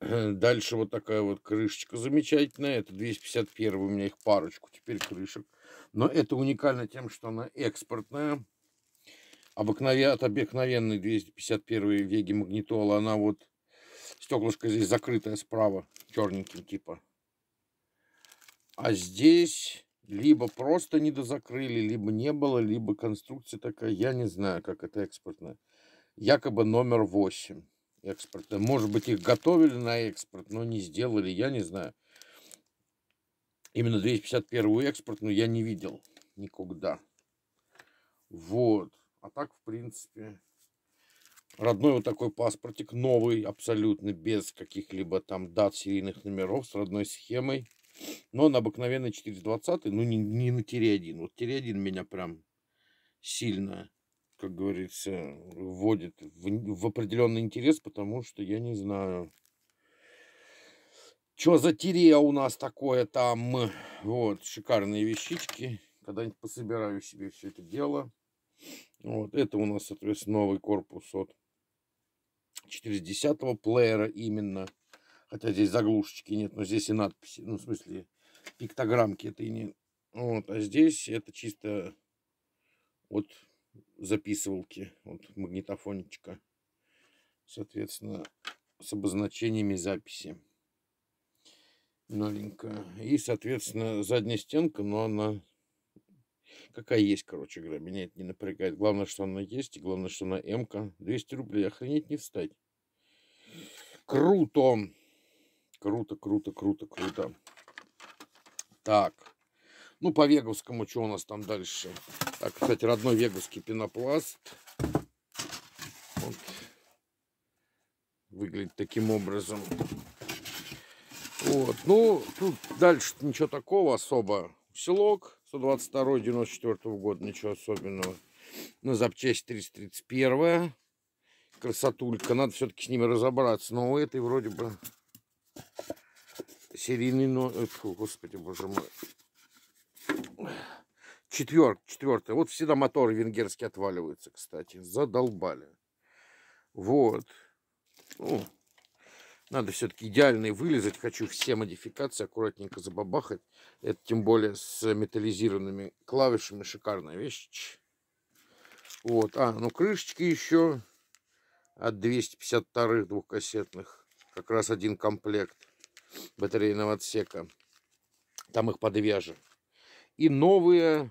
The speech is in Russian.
Дальше вот такая вот крышечка замечательная. Это 251 у меня их парочку теперь крышек. Но это уникально тем, что она экспортная. Обыкновен... От обыкновенной 251 веги магнитола она вот стеклышко здесь закрытая справа, черненьким типа. А здесь либо просто не недозакрыли, либо не было, либо конструкция такая. Я не знаю, как это экспортная. Якобы номер 8 экспорт. Может быть, их готовили на экспорт, но не сделали, я не знаю. Именно 251 но ну, я не видел никогда. Вот. А так, в принципе, родной вот такой паспортик, новый, абсолютно, без каких-либо там дат, серийных номеров, с родной схемой. Но он обыкновенный 420, ну не, не на тире 1. Вот тире 1 меня прям сильно как говорится, вводит в, в определенный интерес, потому что я не знаю, что за тирея у нас такое там. Вот, шикарные вещички. Когда-нибудь пособираю себе все это дело. Вот, это у нас, соответственно, новый корпус от 40 плеера именно. Хотя здесь заглушечки нет, но здесь и надписи. Ну, в смысле, пиктограммки это и не... Вот, а здесь это чисто вот записывалки, вот магнитофонечка, соответственно, с обозначениями записи. Новенькая. И, соответственно, задняя стенка, но она какая есть, короче говоря, меня это не напрягает. Главное, что она есть, и главное, что она м-ка. 200 рублей, охренеть не встать. Круто! Круто, круто, круто, круто. Так. Ну, по веговскому, что у нас там дальше? Так, кстати, родной веговский пенопласт. Вот. Выглядит таким образом. Вот, ну, тут дальше ничего такого особо. Селок 122 94 -го года, ничего особенного. На запчасть 331 красотулька. Надо все-таки с ними разобраться. Но у этой вроде бы серийный номер... Э, господи, боже мой. Четвер, четвертое. Вот всегда моторы венгерские отваливаются, кстати. Задолбали. Вот. Ну, надо все-таки идеальный вылезать. Хочу все модификации аккуратненько забабахать. Это тем более с металлизированными клавишами. Шикарная вещь. Вот. А, ну крышечки еще от 252 двухкассетных. Как раз один комплект батарейного отсека. Там их по И новые